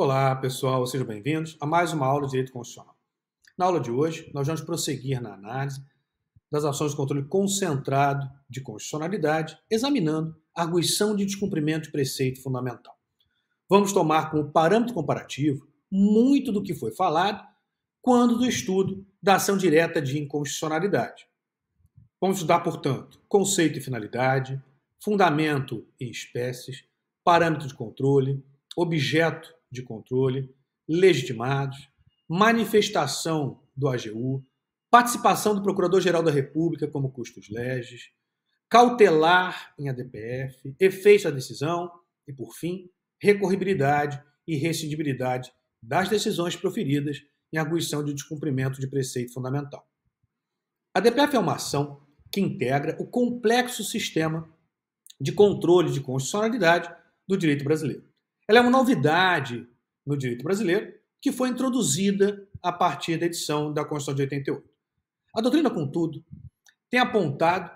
Olá, pessoal, sejam bem-vindos a mais uma aula de Direito Constitucional. Na aula de hoje, nós vamos prosseguir na análise das ações de controle concentrado de constitucionalidade, examinando a arguição de descumprimento de preceito fundamental. Vamos tomar como parâmetro comparativo muito do que foi falado quando do estudo da ação direta de inconstitucionalidade. Vamos estudar, portanto, conceito e finalidade, fundamento e espécies, parâmetro de controle, objeto de controle, legitimados, manifestação do AGU, participação do Procurador-Geral da República como custos leges, cautelar em ADPF, efeito da decisão e, por fim, recorribilidade e recidibilidade das decisões proferidas em aguição de descumprimento de preceito fundamental. A DPF é uma ação que integra o complexo sistema de controle de constitucionalidade do direito brasileiro. Ela é uma novidade no direito brasileiro que foi introduzida a partir da edição da Constituição de 88. A doutrina, contudo, tem apontado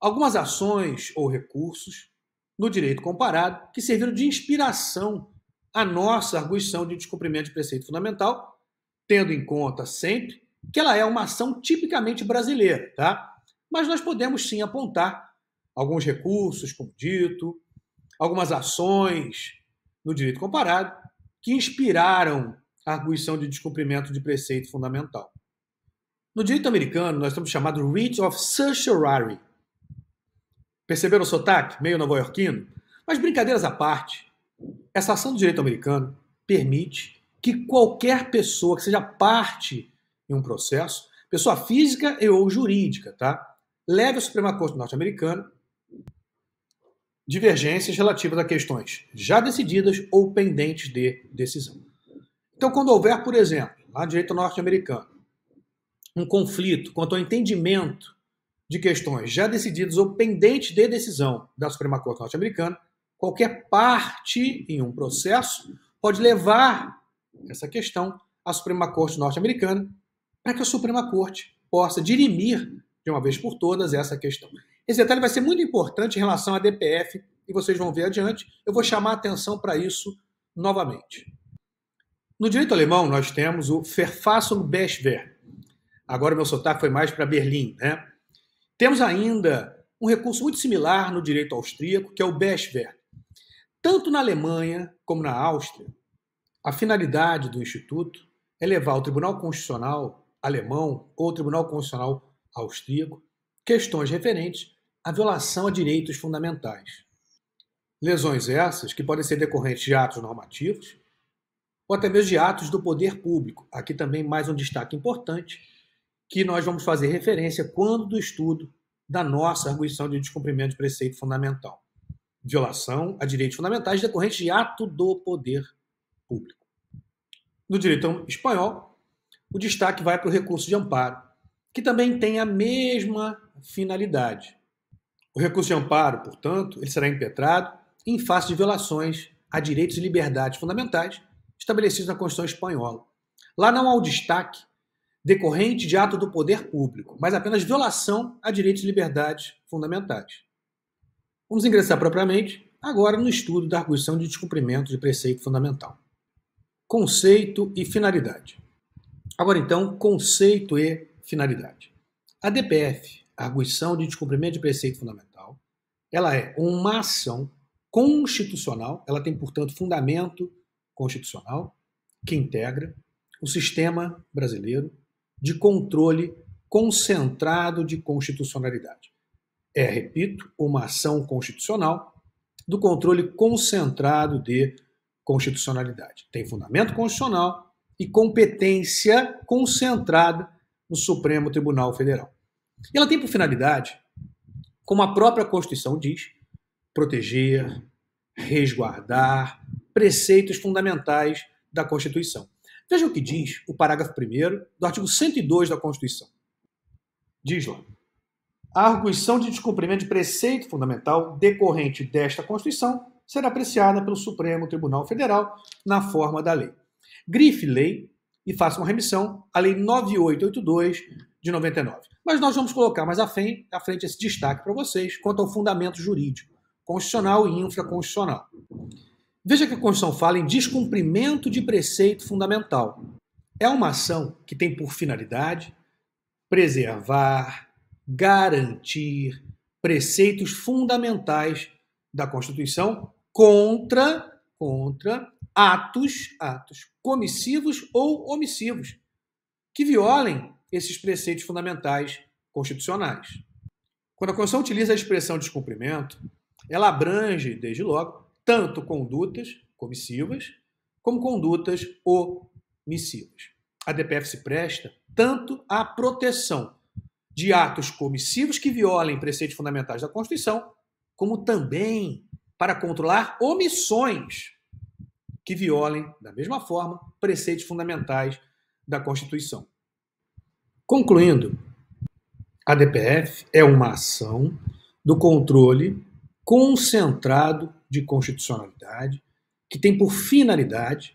algumas ações ou recursos no direito comparado que serviram de inspiração à nossa arguição de descumprimento de preceito fundamental, tendo em conta sempre que ela é uma ação tipicamente brasileira, tá? Mas nós podemos sim apontar alguns recursos, como dito, algumas ações no direito comparado que inspiraram a arguição de descumprimento de preceito fundamental. No direito americano, nós estamos chamado writ of certiorari. Perceberam o sotaque? Meio nova-iorquino? Mas brincadeiras à parte, essa ação do direito americano permite que qualquer pessoa que seja parte em um processo, pessoa física e ou jurídica, tá? leve à Suprema Corte norte-americana divergências relativas a questões já decididas ou pendentes de decisão. Então, quando houver, por exemplo, na direita norte-americana, um conflito quanto ao entendimento de questões já decididas ou pendentes de decisão da Suprema Corte norte-americana, qualquer parte em um processo pode levar essa questão à Suprema Corte norte-americana para que a Suprema Corte possa dirimir de uma vez por todas essa questão. Esse detalhe vai ser muito importante em relação à DPF e vocês vão ver adiante. Eu vou chamar atenção para isso novamente. No direito alemão, nós temos o Verfassung Bestwehr. Agora meu sotaque foi mais para Berlim, né? Temos ainda um recurso muito similar no direito austríaco, que é o Bestwehr. Tanto na Alemanha como na Áustria, a finalidade do instituto é levar ao Tribunal Constitucional alemão ou Tribunal Constitucional austríaco questões referentes a violação a direitos fundamentais. Lesões essas que podem ser decorrentes de atos normativos ou até mesmo de atos do poder público. Aqui também mais um destaque importante que nós vamos fazer referência quando do estudo da nossa arguição de descumprimento de preceito fundamental. Violação a direitos fundamentais decorrentes de ato do poder público. No direito espanhol, o destaque vai para o recurso de amparo, que também tem a mesma finalidade o recurso de amparo, portanto, ele será impetrado em face de violações a direitos e liberdades fundamentais estabelecidos na Constituição espanhola. Lá não há o destaque decorrente de ato do poder público, mas apenas violação a direitos e liberdades fundamentais. Vamos ingressar propriamente agora no estudo da arguição de descumprimento de preceito fundamental. Conceito e finalidade. Agora então, conceito e finalidade. A DPF arguição de descumprimento de preceito fundamental, ela é uma ação constitucional, ela tem, portanto, fundamento constitucional, que integra o sistema brasileiro de controle concentrado de constitucionalidade. É, repito, uma ação constitucional do controle concentrado de constitucionalidade. Tem fundamento constitucional e competência concentrada no Supremo Tribunal Federal. E ela tem por finalidade, como a própria Constituição diz, proteger, resguardar preceitos fundamentais da Constituição. Veja o que diz o parágrafo 1 do artigo 102 da Constituição. Diz lá: a arguição de descumprimento de preceito fundamental decorrente desta Constituição será apreciada pelo Supremo Tribunal Federal na forma da lei. Grife lei e faça uma remissão à Lei 9882 de 99. Mas nós vamos colocar mais à frente, à frente esse destaque para vocês quanto ao fundamento jurídico, constitucional e infraconstitucional. Veja que a Constituição fala em descumprimento de preceito fundamental. É uma ação que tem por finalidade preservar, garantir preceitos fundamentais da Constituição contra contra atos, atos comissivos ou omissivos que violem esses preceitos fundamentais constitucionais. Quando a Constituição utiliza a expressão descumprimento, ela abrange, desde logo, tanto condutas comissivas como condutas omissivas. A DPF se presta tanto à proteção de atos comissivos que violem preceitos fundamentais da Constituição, como também para controlar omissões que violem, da mesma forma, preceitos fundamentais da Constituição. Concluindo, a DPF é uma ação do controle concentrado de constitucionalidade que tem por finalidade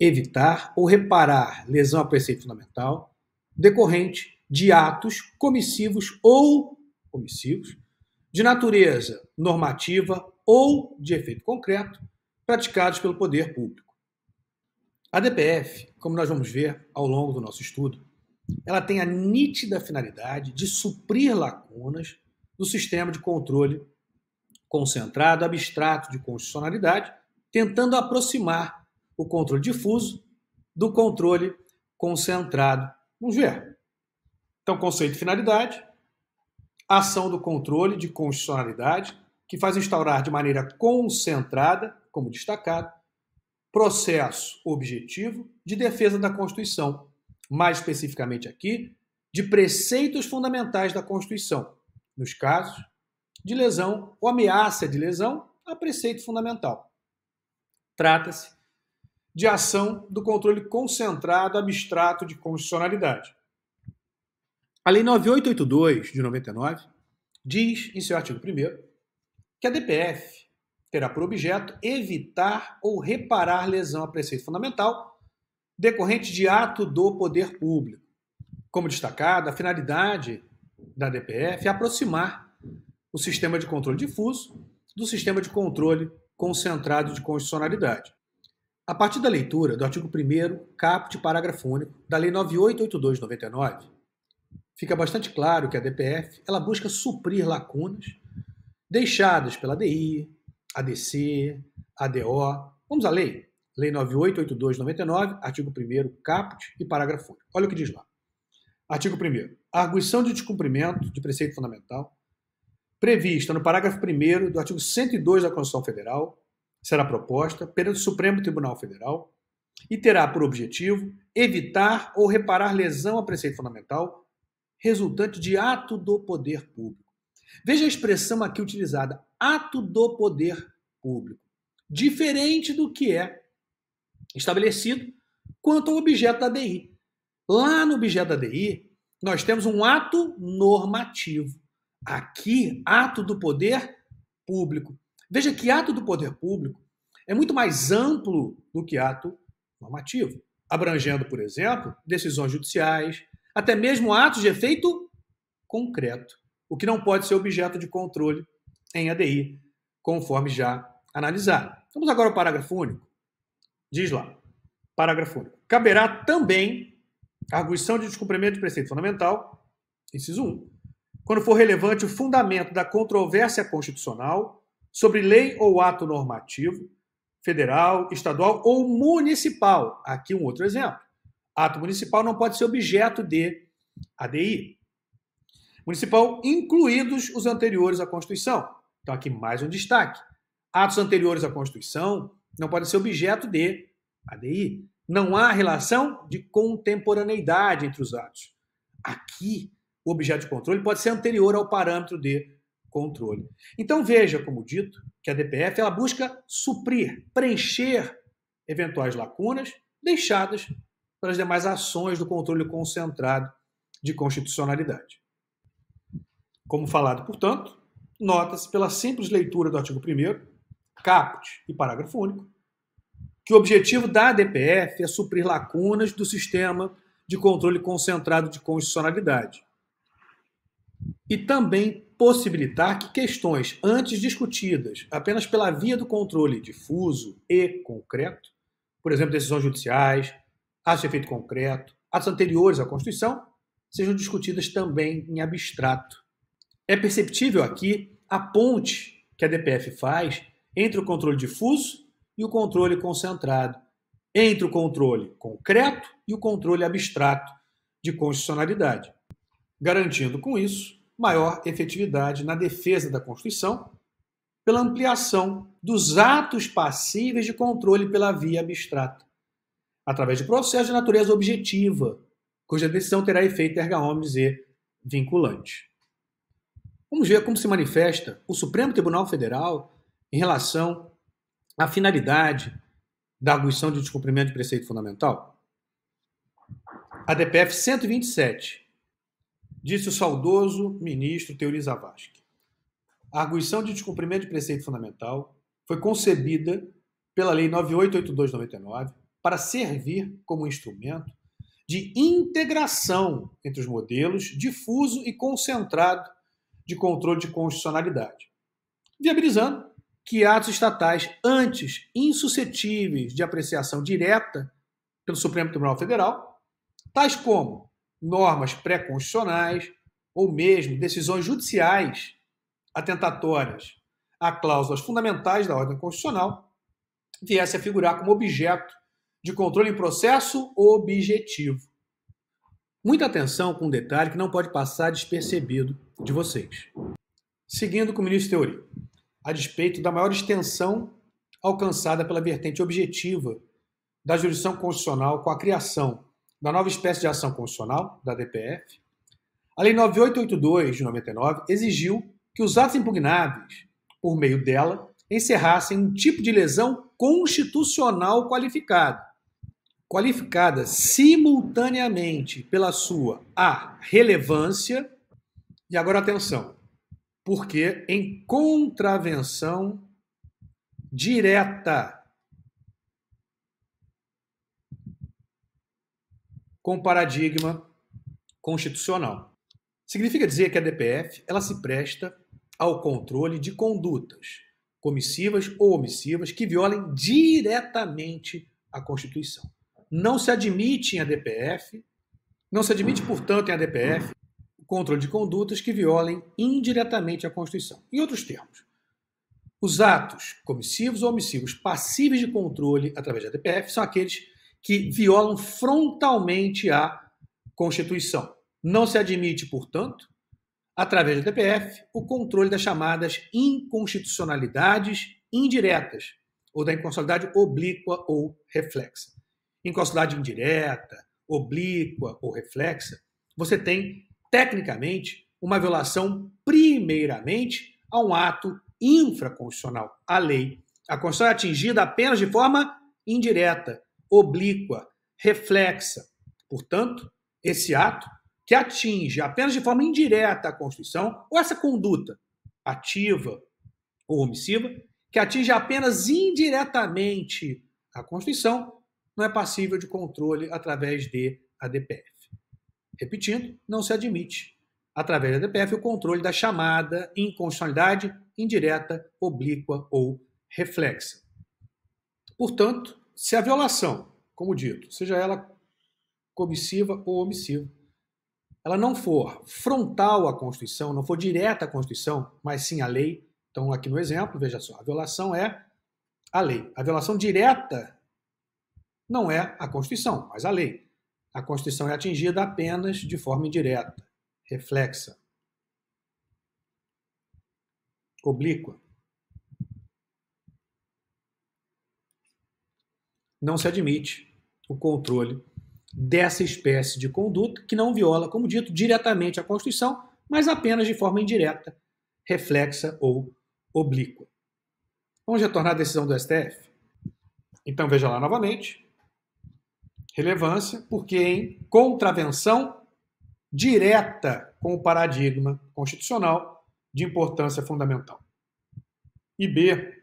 evitar ou reparar lesão a preceito fundamental decorrente de atos comissivos ou omissivos de natureza normativa ou de efeito concreto praticados pelo poder público. A DPF, como nós vamos ver ao longo do nosso estudo, ela tem a nítida finalidade de suprir lacunas do sistema de controle concentrado, abstrato de constitucionalidade, tentando aproximar o controle difuso do controle concentrado. Vamos ver. Então, conceito de finalidade, ação do controle de constitucionalidade, que faz instaurar de maneira concentrada, como destacado, processo objetivo de defesa da Constituição, mais especificamente aqui, de preceitos fundamentais da Constituição, nos casos de lesão ou ameaça de lesão a preceito fundamental. Trata-se de ação do controle concentrado abstrato de constitucionalidade. A Lei 9882 de 99 diz, em seu artigo 1, que a DPF terá por objeto evitar ou reparar lesão a preceito fundamental decorrente de ato do poder público. Como destacado, a finalidade da DPF é aproximar o sistema de controle difuso do sistema de controle concentrado de constitucionalidade. A partir da leitura do artigo 1 caput parágrafo único da Lei 9882/99, fica bastante claro que a DPF ela busca suprir lacunas deixadas pela DI, ADC, ADO, vamos à lei, Lei 9.882/99, artigo 1 caput e parágrafo único. Olha o que diz lá. Artigo 1 A arguição de descumprimento de preceito fundamental prevista no parágrafo 1 do artigo 102 da Constituição Federal será proposta perante o Supremo Tribunal Federal e terá por objetivo evitar ou reparar lesão a preceito fundamental resultante de ato do poder público. Veja a expressão aqui utilizada, ato do poder público, diferente do que é estabelecido quanto ao objeto da DI. Lá no objeto da DI, nós temos um ato normativo. Aqui, ato do poder público. Veja que ato do poder público é muito mais amplo do que ato normativo, abrangendo, por exemplo, decisões judiciais, até mesmo atos de efeito concreto, o que não pode ser objeto de controle em ADI, conforme já analisado. Vamos agora ao parágrafo único. Diz lá, parágrafo 1. Caberá também arguição de descumprimento de preceito fundamental, inciso 1, quando for relevante o fundamento da controvérsia constitucional sobre lei ou ato normativo, federal, estadual ou municipal. Aqui um outro exemplo. Ato municipal não pode ser objeto de ADI. Municipal, incluídos os anteriores à Constituição. Então, aqui mais um destaque. Atos anteriores à Constituição não pode ser objeto de ADI. Não há relação de contemporaneidade entre os atos. Aqui, o objeto de controle pode ser anterior ao parâmetro de controle. Então veja, como dito, que a DPF ela busca suprir, preencher eventuais lacunas deixadas pelas demais ações do controle concentrado de constitucionalidade. Como falado, portanto, nota-se pela simples leitura do artigo 1 caput e parágrafo único, que o objetivo da ADPF é suprir lacunas do sistema de controle concentrado de constitucionalidade e também possibilitar que questões antes discutidas apenas pela via do controle difuso e concreto, por exemplo, decisões judiciais, atos de efeito concreto, atos anteriores à Constituição, sejam discutidas também em abstrato. É perceptível aqui a ponte que a DPF faz entre o controle difuso e o controle concentrado, entre o controle concreto e o controle abstrato de constitucionalidade, garantindo com isso maior efetividade na defesa da Constituição pela ampliação dos atos passíveis de controle pela via abstrata, através de processos de natureza objetiva, cuja decisão terá efeito erga omnes e vinculante. Vamos ver como se manifesta o Supremo Tribunal Federal em relação à finalidade da arguição de descumprimento de preceito fundamental? A DPF 127, disse o saudoso ministro Teori Zavascki. A arguição de descumprimento de preceito fundamental foi concebida pela Lei 988299 para servir como instrumento de integração entre os modelos difuso e concentrado de controle de constitucionalidade, viabilizando que atos estatais antes insuscetíveis de apreciação direta pelo Supremo Tribunal Federal, tais como normas pré-constitucionais ou mesmo decisões judiciais atentatórias a cláusulas fundamentais da ordem constitucional, viesse a figurar como objeto de controle em processo objetivo. Muita atenção com um detalhe que não pode passar despercebido de vocês. Seguindo com o ministro Teori a despeito da maior extensão alcançada pela vertente objetiva da jurisdição constitucional com a criação da nova espécie de ação constitucional, da DPF, a Lei 9882 de 99 exigiu que os atos impugnáveis, por meio dela, encerrassem um tipo de lesão constitucional qualificada, qualificada simultaneamente pela sua a relevância e agora atenção, porque em contravenção direta. Com o paradigma constitucional. Significa dizer que a DPF ela se presta ao controle de condutas comissivas ou omissivas que violem diretamente a Constituição. Não se admite em ADPF, não se admite, portanto, em ADPF controle de condutas que violem indiretamente a Constituição. Em outros termos, os atos comissivos ou omissivos passíveis de controle através da DPF são aqueles que violam frontalmente a Constituição. Não se admite, portanto, através da DPF, o controle das chamadas inconstitucionalidades indiretas ou da inconstitucionalidade oblíqua ou reflexa. Inconstitucionalidade indireta, oblíqua ou reflexa, você tem tecnicamente, uma violação, primeiramente, a um ato infraconstitucional, a lei. A Constituição é atingida apenas de forma indireta, oblíqua, reflexa. Portanto, esse ato que atinge apenas de forma indireta a Constituição, ou essa conduta ativa ou omissiva, que atinge apenas indiretamente a Constituição, não é passível de controle através de ADPF. Repetindo, não se admite, através da DPF, o controle da chamada inconstitucionalidade indireta, oblíqua ou reflexa. Portanto, se a violação, como dito, seja ela comissiva ou omissiva, ela não for frontal à Constituição, não for direta à Constituição, mas sim à lei. Então, aqui no exemplo, veja só, a violação é a lei. A violação direta não é a Constituição, mas a lei a Constituição é atingida apenas de forma indireta, reflexa, oblíqua. Não se admite o controle dessa espécie de conduta que não viola, como dito, diretamente a Constituição, mas apenas de forma indireta, reflexa ou oblíqua. Vamos retornar à decisão do STF? Então veja lá novamente relevância, porque em contravenção direta com o paradigma constitucional de importância fundamental. E B,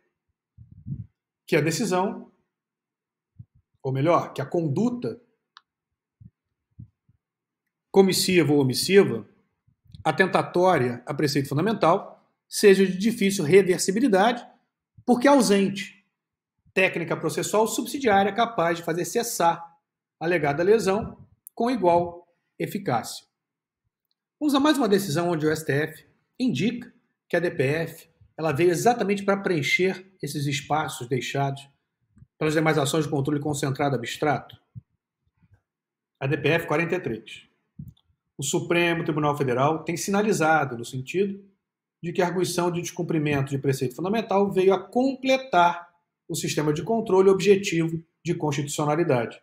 que a decisão, ou melhor, que a conduta comissiva ou omissiva, atentatória a preceito fundamental, seja de difícil reversibilidade, porque ausente técnica processual subsidiária capaz de fazer cessar alegada lesão com igual eficácia. Vamos a mais uma decisão onde o STF indica que a DPF ela veio exatamente para preencher esses espaços deixados pelas demais ações de controle concentrado abstrato. A DPF 43. O Supremo Tribunal Federal tem sinalizado no sentido de que a arguição de descumprimento de preceito fundamental veio a completar o sistema de controle objetivo de constitucionalidade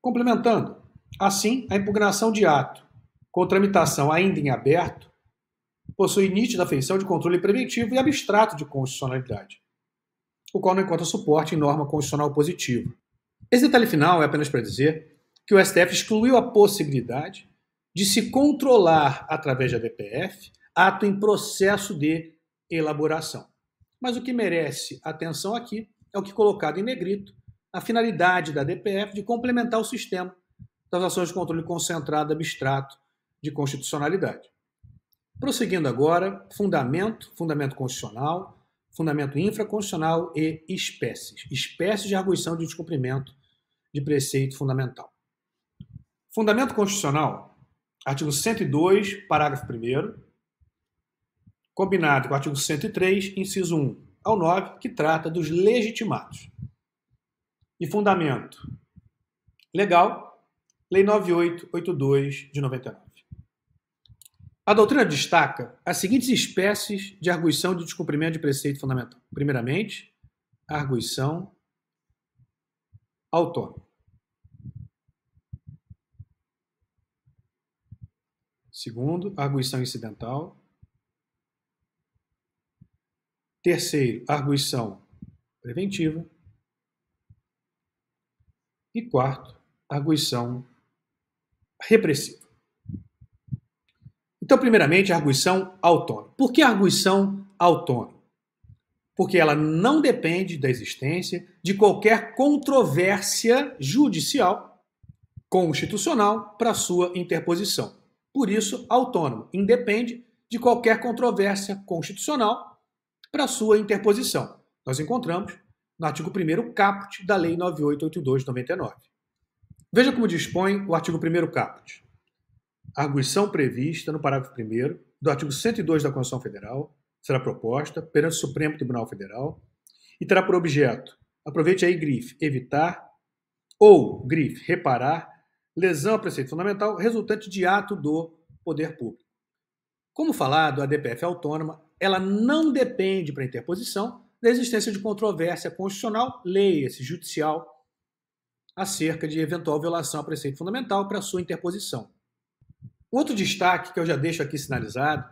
Complementando, assim, a impugnação de ato com tramitação ainda em aberto possui nítida feição de controle preventivo e abstrato de constitucionalidade, o qual não encontra suporte em norma constitucional positiva. Esse detalhe final é apenas para dizer que o STF excluiu a possibilidade de se controlar através da DPF ato em processo de elaboração. Mas o que merece atenção aqui é o que colocado em negrito a finalidade da DPF de complementar o sistema das ações de controle concentrado abstrato de constitucionalidade. Prosseguindo agora, fundamento, fundamento constitucional, fundamento infraconstitucional e espécies. Espécies de arguição de descumprimento de preceito fundamental. Fundamento constitucional, artigo 102, parágrafo 1 combinado com o artigo 103, inciso 1 ao 9, que trata dos legitimados e fundamento. Legal. Lei 9882 de 99. A doutrina destaca as seguintes espécies de arguição de descumprimento de preceito fundamental. Primeiramente, a arguição autônoma. Segundo, arguição incidental. Terceiro, arguição preventiva. E quarto, arguição repressiva. Então, primeiramente, a arguição autônoma. Por que a arguição autônoma? Porque ela não depende da existência de qualquer controvérsia judicial constitucional para sua interposição. Por isso, autônoma, independe de qualquer controvérsia constitucional para sua interposição. Nós encontramos no artigo 1 caput da Lei 9882 de 99. Veja como dispõe o artigo 1 caput. A arguição prevista no parágrafo 1 do artigo 102 da Constituição Federal será proposta perante o Supremo Tribunal Federal e terá por objeto, aproveite aí, grife, evitar ou, grife, reparar lesão a preceito fundamental resultante de ato do poder público. Como falado, a DPF é autônoma, ela não depende para interposição da existência de controvérsia constitucional, lei esse judicial, acerca de eventual violação a preceito fundamental para sua interposição. Outro destaque que eu já deixo aqui sinalizado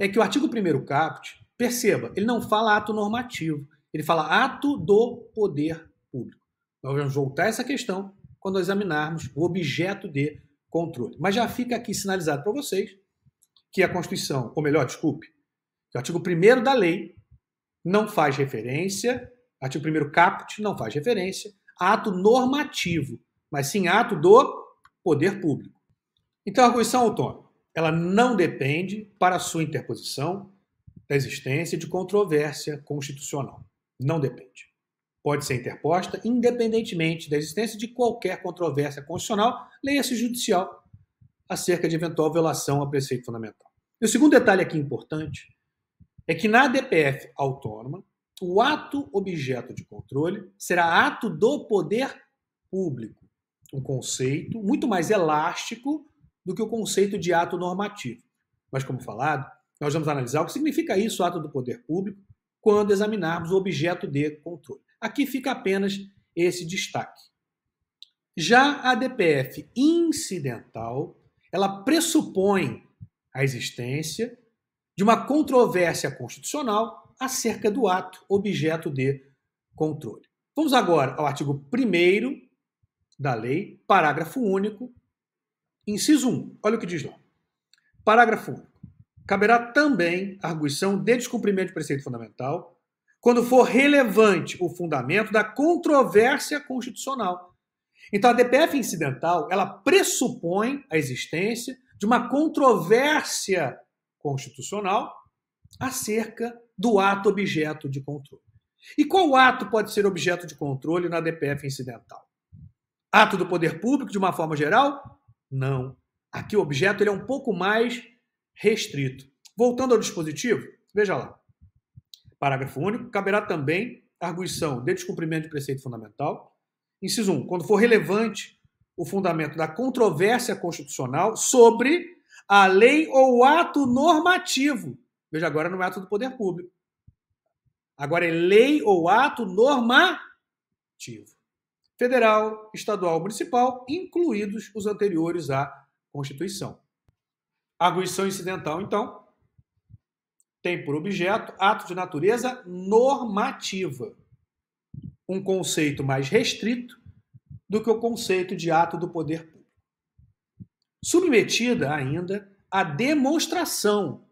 é que o artigo 1 caput, perceba, ele não fala ato normativo, ele fala ato do poder público. Nós vamos voltar a essa questão quando examinarmos o objeto de controle. Mas já fica aqui sinalizado para vocês que a Constituição, ou melhor, desculpe, que o artigo 1 da lei não faz referência, artigo 1 caput não faz referência a ato normativo, mas sim ato do poder público. Então, a arguição autônoma, ela não depende, para sua interposição, da existência de controvérsia constitucional. Não depende. Pode ser interposta independentemente da existência de qualquer controvérsia constitucional, leia-se judicial, acerca de eventual violação a preceito fundamental. E o segundo detalhe aqui importante é que na DPF autônoma, o ato objeto de controle será ato do poder público, um conceito muito mais elástico do que o conceito de ato normativo. Mas, como falado, nós vamos analisar o que significa isso, ato do poder público, quando examinarmos o objeto de controle. Aqui fica apenas esse destaque. Já a DPF incidental, ela pressupõe a existência de uma controvérsia constitucional acerca do ato objeto de controle. Vamos agora ao artigo 1 da lei, parágrafo único, inciso 1. Olha o que diz lá. Parágrafo 1. Caberá também arguição de descumprimento de preceito fundamental quando for relevante o fundamento da controvérsia constitucional. Então, a DPF incidental, ela pressupõe a existência de uma controvérsia constitucional acerca do ato objeto de controle. E qual ato pode ser objeto de controle na DPF incidental? Ato do poder público de uma forma geral? Não. Aqui o objeto ele é um pouco mais restrito. Voltando ao dispositivo, veja lá. Parágrafo único, caberá também arguição de descumprimento de preceito fundamental. Inciso 1. Quando for relevante o fundamento da controvérsia constitucional sobre a lei ou o ato normativo. Veja, agora não é ato do poder público. Agora é lei ou ato normativo. Federal, estadual, municipal, incluídos os anteriores à Constituição. A arguição incidental, então, tem por objeto ato de natureza normativa, um conceito mais restrito do que o conceito de ato do poder público submetida ainda à demonstração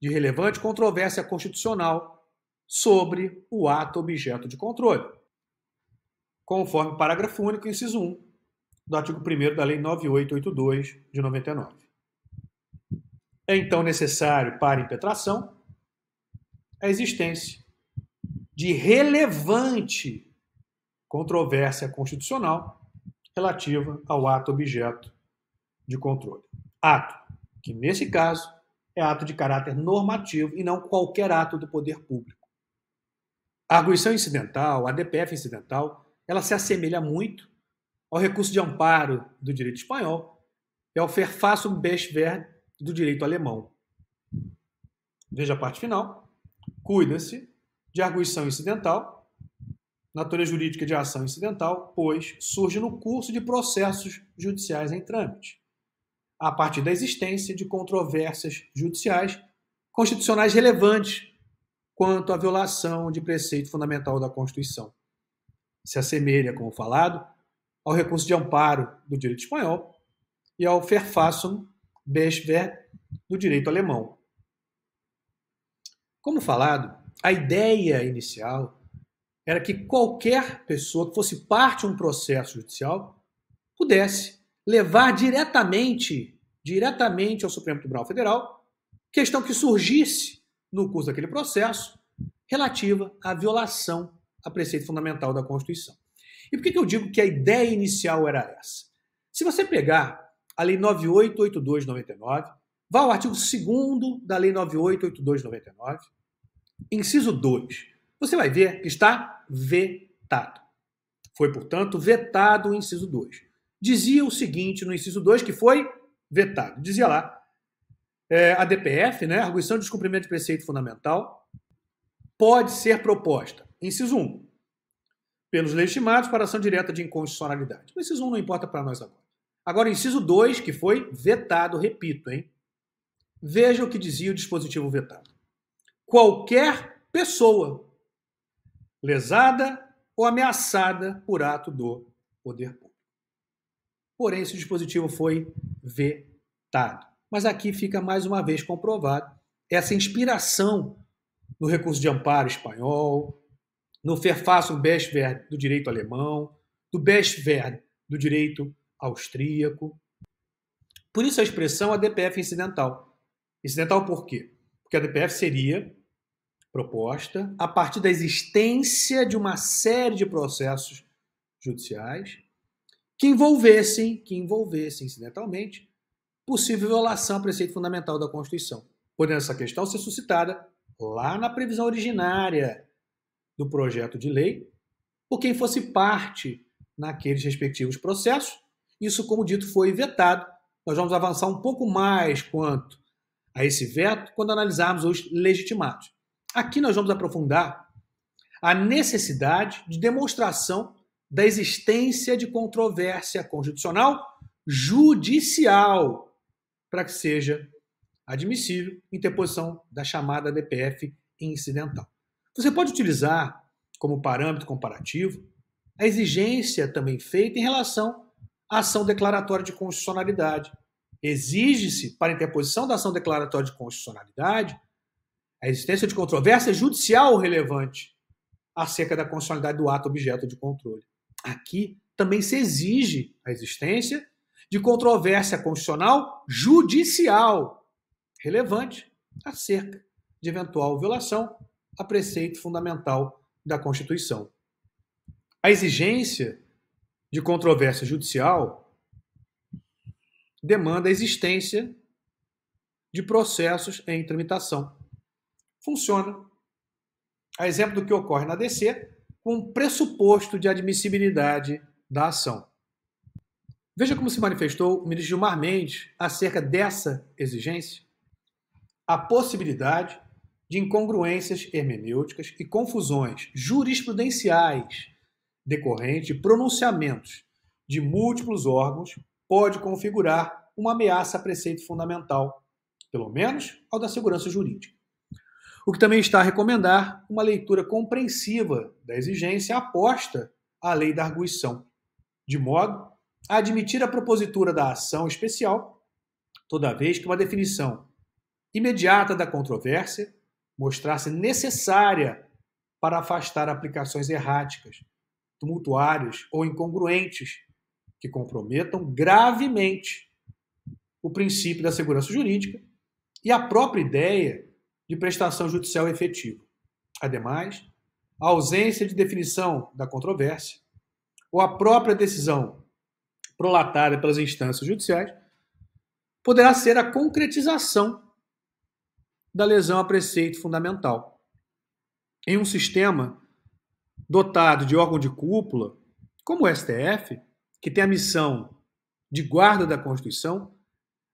de relevante controvérsia constitucional sobre o ato objeto de controle, conforme o parágrafo único, inciso 1 do artigo 1 da Lei 9882 de 99. É então necessário para impetração a existência de relevante controvérsia constitucional relativa ao ato objeto de controle. Ato, que nesse caso é ato de caráter normativo e não qualquer ato do poder público. A arguição incidental, a DPF incidental, ela se assemelha muito ao recurso de amparo do direito espanhol e ao Verfassung Bestwert do direito alemão. Veja a parte final. Cuida-se de arguição incidental, natureza jurídica de ação incidental, pois surge no curso de processos judiciais em trâmite a partir da existência de controvérsias judiciais constitucionais relevantes quanto à violação de preceito fundamental da Constituição. Se assemelha, como falado, ao recurso de amparo do direito espanhol e ao Verfassung Beschwer do direito alemão. Como falado, a ideia inicial era que qualquer pessoa que fosse parte de um processo judicial pudesse levar diretamente, diretamente ao Supremo Tribunal Federal, questão que surgisse no curso daquele processo relativa à violação a preceito fundamental da Constituição. E por que, eu digo que a ideia inicial era essa? Se você pegar a Lei 9882-99, vá ao artigo 2 da Lei 9882-99, inciso 2, você vai ver que está vetado. Foi, portanto, vetado o inciso 2 dizia o seguinte no inciso 2, que foi vetado. Dizia lá, é, a DPF, né, arguição de descumprimento de preceito fundamental, pode ser proposta, inciso 1, um, pelos legitimados para ação direta de inconstitucionalidade. O inciso 1 um não importa para nós agora. Agora, inciso 2, que foi vetado, repito, hein? Veja o que dizia o dispositivo vetado. Qualquer pessoa lesada ou ameaçada por ato do poder público porém esse dispositivo foi vetado. Mas aqui fica mais uma vez comprovado essa inspiração no recurso de amparo espanhol, no Verfassung verde do direito alemão, do verde do direito austríaco. Por isso a expressão ADPF incidental. Incidental por quê? Porque a DPF seria proposta a partir da existência de uma série de processos judiciais que envolvessem, que envolvessem incidentalmente, possível violação ao preceito fundamental da Constituição, podendo essa questão ser suscitada lá na previsão originária do projeto de lei por quem fosse parte naqueles respectivos processos. Isso, como dito, foi vetado. Nós vamos avançar um pouco mais quanto a esse veto quando analisarmos os legitimados. Aqui nós vamos aprofundar a necessidade de demonstração da existência de controvérsia constitucional judicial para que seja admissível interposição da chamada DPF incidental. Você pode utilizar como parâmetro comparativo a exigência também feita em relação à ação declaratória de constitucionalidade. Exige-se, para interposição da ação declaratória de constitucionalidade, a existência de controvérsia judicial relevante acerca da constitucionalidade do ato objeto de controle. Aqui também se exige a existência de controvérsia constitucional judicial relevante acerca de eventual violação a preceito fundamental da Constituição. A exigência de controvérsia judicial demanda a existência de processos em tramitação. Funciona. A exemplo do que ocorre na DC, com pressuposto de admissibilidade da ação. Veja como se manifestou o ministro Gilmar Mendes acerca dessa exigência. A possibilidade de incongruências hermenêuticas e confusões jurisprudenciais decorrente de pronunciamentos de múltiplos órgãos pode configurar uma ameaça a preceito fundamental, pelo menos ao da segurança jurídica. O que também está a recomendar uma leitura compreensiva da exigência aposta à lei da arguição, de modo a admitir a propositura da ação especial, toda vez que uma definição imediata da controvérsia mostrasse necessária para afastar aplicações erráticas, tumultuárias ou incongruentes que comprometam gravemente o princípio da segurança jurídica e a própria ideia de prestação judicial efetivo. Ademais, a ausência de definição da controvérsia ou a própria decisão prolatada pelas instâncias judiciais poderá ser a concretização da lesão a preceito fundamental. Em um sistema dotado de órgão de cúpula, como o STF, que tem a missão de guarda da Constituição,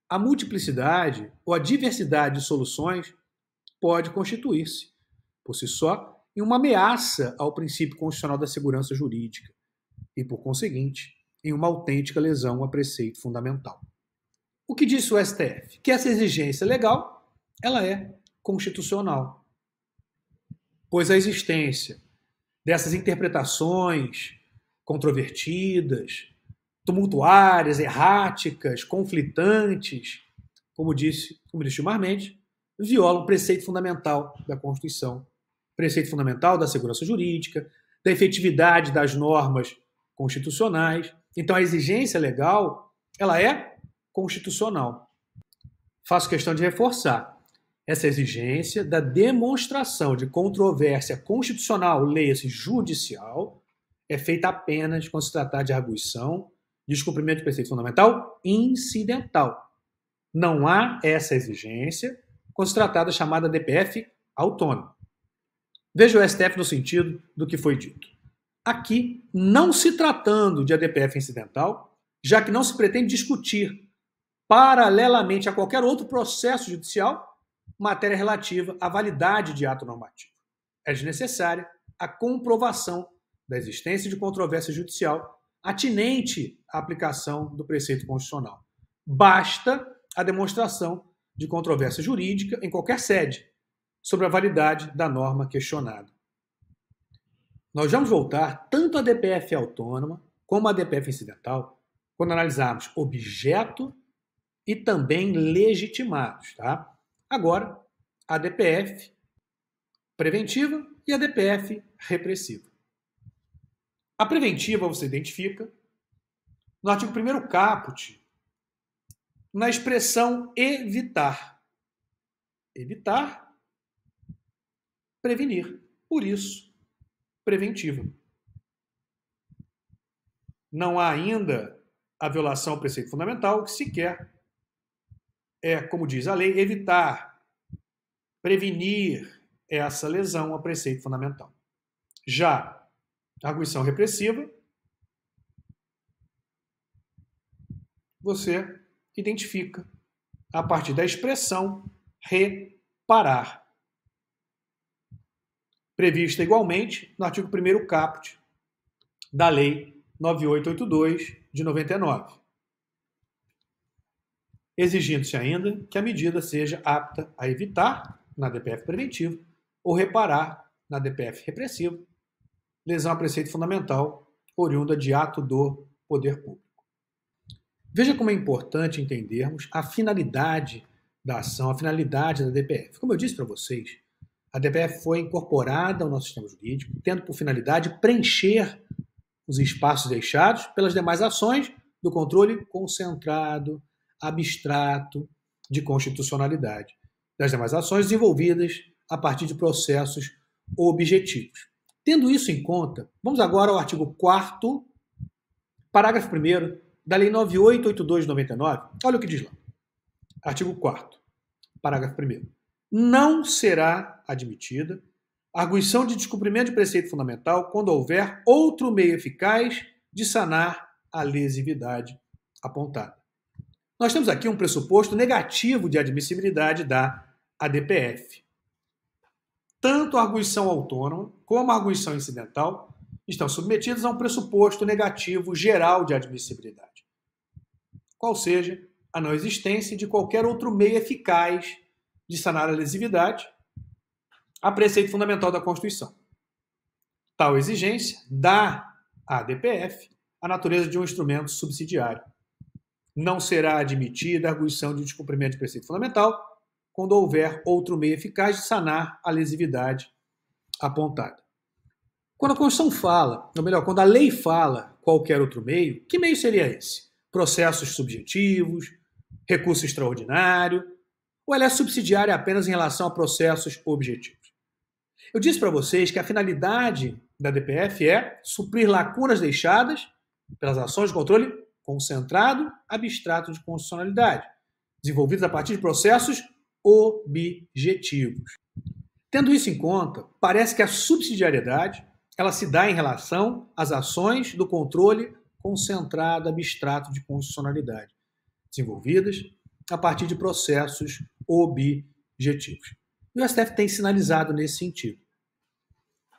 a multiplicidade ou a diversidade de soluções pode constituir-se, por si só, em uma ameaça ao princípio constitucional da segurança jurídica e, por conseguinte, em uma autêntica lesão a preceito fundamental. O que disse o STF? Que essa exigência legal ela é constitucional, pois a existência dessas interpretações controvertidas, tumultuárias, erráticas, conflitantes, como disse o ministro Gilmar Mendes, viola um preceito fundamental da Constituição, preceito fundamental da segurança jurídica, da efetividade das normas constitucionais. Então a exigência legal, ela é constitucional. Faço questão de reforçar essa exigência da demonstração de controvérsia constitucional, leia-se judicial, é feita apenas quando se tratar de arguição, descumprimento de preceito fundamental incidental. Não há essa exigência constratada chamada DPF autônoma. Veja o STF no sentido do que foi dito. Aqui, não se tratando de ADPF incidental, já que não se pretende discutir, paralelamente a qualquer outro processo judicial, matéria relativa à validade de ato normativo. É desnecessária a comprovação da existência de controvérsia judicial atinente à aplicação do preceito constitucional. Basta a demonstração de controvérsia jurídica em qualquer sede sobre a validade da norma questionada. Nós vamos voltar tanto à DPF autônoma como à DPF incidental quando analisarmos objeto e também legitimados. Tá? Agora, a DPF preventiva e a DPF repressiva. A preventiva você identifica no artigo 1 caput na expressão evitar. Evitar, prevenir. Por isso, preventivo. Não há ainda a violação ao preceito fundamental, que sequer é, como diz a lei, evitar, prevenir essa lesão ao preceito fundamental. Já a arguição repressiva, você identifica a partir da expressão reparar. Prevista igualmente no artigo 1 caput da Lei 9882 de 99. Exigindo-se ainda que a medida seja apta a evitar, na DPF preventiva, ou reparar, na DPF repressiva, lesão a preceito fundamental oriunda de ato do poder público. Veja como é importante entendermos a finalidade da ação, a finalidade da DPF. Como eu disse para vocês, a DPF foi incorporada ao nosso sistema jurídico, tendo por finalidade preencher os espaços deixados pelas demais ações do controle concentrado, abstrato, de constitucionalidade, das demais ações desenvolvidas a partir de processos objetivos. Tendo isso em conta, vamos agora ao artigo 4 parágrafo 1 da Lei 9.882/99. olha o que diz lá. Artigo 4 parágrafo 1 Não será admitida arguição de descumprimento de preceito fundamental quando houver outro meio eficaz de sanar a lesividade apontada. Nós temos aqui um pressuposto negativo de admissibilidade da ADPF. Tanto a arguição autônoma como a arguição incidental estão submetidas a um pressuposto negativo geral de admissibilidade qual seja a não existência de qualquer outro meio eficaz de sanar a lesividade a preceito fundamental da Constituição. Tal exigência dá à DPF a natureza de um instrumento subsidiário. Não será admitida a arguição de descumprimento de preceito fundamental quando houver outro meio eficaz de sanar a lesividade apontada. Quando a Constituição fala, ou melhor, quando a lei fala qualquer outro meio, que meio seria esse? processos subjetivos, recurso extraordinário, ou ela é subsidiária apenas em relação a processos objetivos? Eu disse para vocês que a finalidade da DPF é suprir lacunas deixadas pelas ações de controle concentrado, abstrato de constitucionalidade, desenvolvidas a partir de processos objetivos. Tendo isso em conta, parece que a subsidiariedade ela se dá em relação às ações do controle concentrado abstrato de constitucionalidade, desenvolvidas a partir de processos objetivos. E o STF tem sinalizado nesse sentido.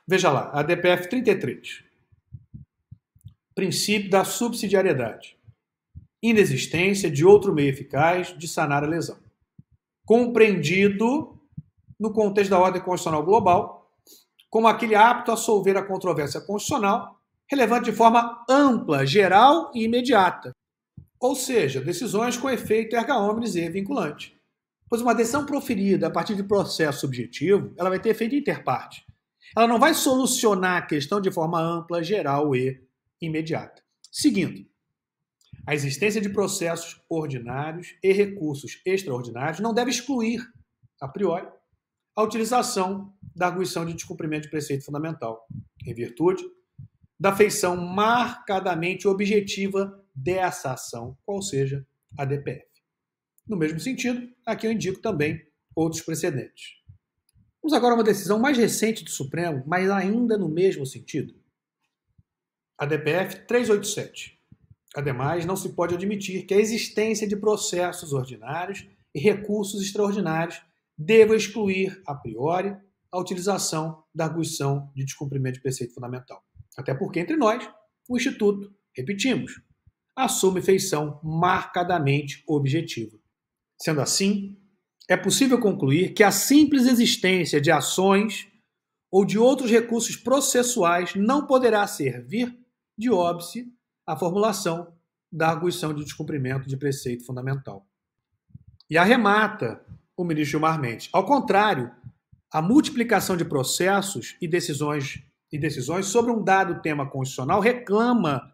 Veja lá, a DPF 33. Princípio da subsidiariedade. Inexistência de outro meio eficaz de sanar a lesão. Compreendido no contexto da ordem constitucional global como aquele apto a solver a controvérsia constitucional relevante de forma ampla, geral e imediata. Ou seja, decisões com efeito erga omnes e vinculante. Pois uma decisão proferida a partir de processo subjetivo, ela vai ter efeito interparte. Ela não vai solucionar a questão de forma ampla, geral e imediata. Seguindo, a existência de processos ordinários e recursos extraordinários não deve excluir, a priori, a utilização da arguição de descumprimento de preceito fundamental, em virtude da feição marcadamente objetiva dessa ação, qual seja a DPF. No mesmo sentido, aqui eu indico também outros precedentes. Vamos agora a uma decisão mais recente do Supremo, mas ainda no mesmo sentido. A DPF 387. Ademais, não se pode admitir que a existência de processos ordinários e recursos extraordinários deva excluir, a priori, a utilização da arguição de descumprimento de preceito fundamental. Até porque, entre nós, o Instituto, repetimos, assume feição marcadamente objetiva. Sendo assim, é possível concluir que a simples existência de ações ou de outros recursos processuais não poderá servir de óbice à formulação da arguição de descumprimento de preceito fundamental. E arremata o ministro Gilmar Mendes. Ao contrário, a multiplicação de processos e decisões e decisões sobre um dado tema constitucional reclama,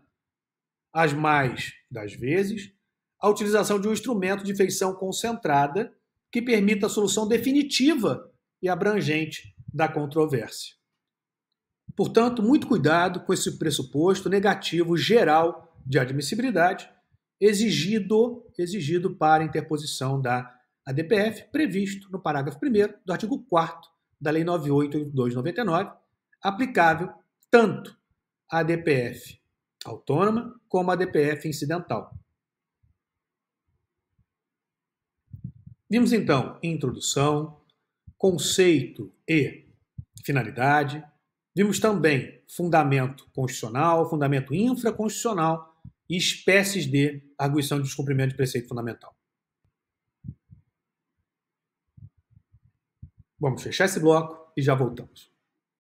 as mais das vezes, a utilização de um instrumento de feição concentrada que permita a solução definitiva e abrangente da controvérsia. Portanto, muito cuidado com esse pressuposto negativo geral de admissibilidade exigido, exigido para interposição da ADPF, previsto no parágrafo 1 do artigo 4 da Lei 98.299, aplicável tanto à DPF autônoma como à DPF incidental. Vimos então introdução, conceito e finalidade. Vimos também fundamento constitucional, fundamento infraconstitucional e espécies de arguição de descumprimento de preceito fundamental. Vamos fechar esse bloco e já voltamos.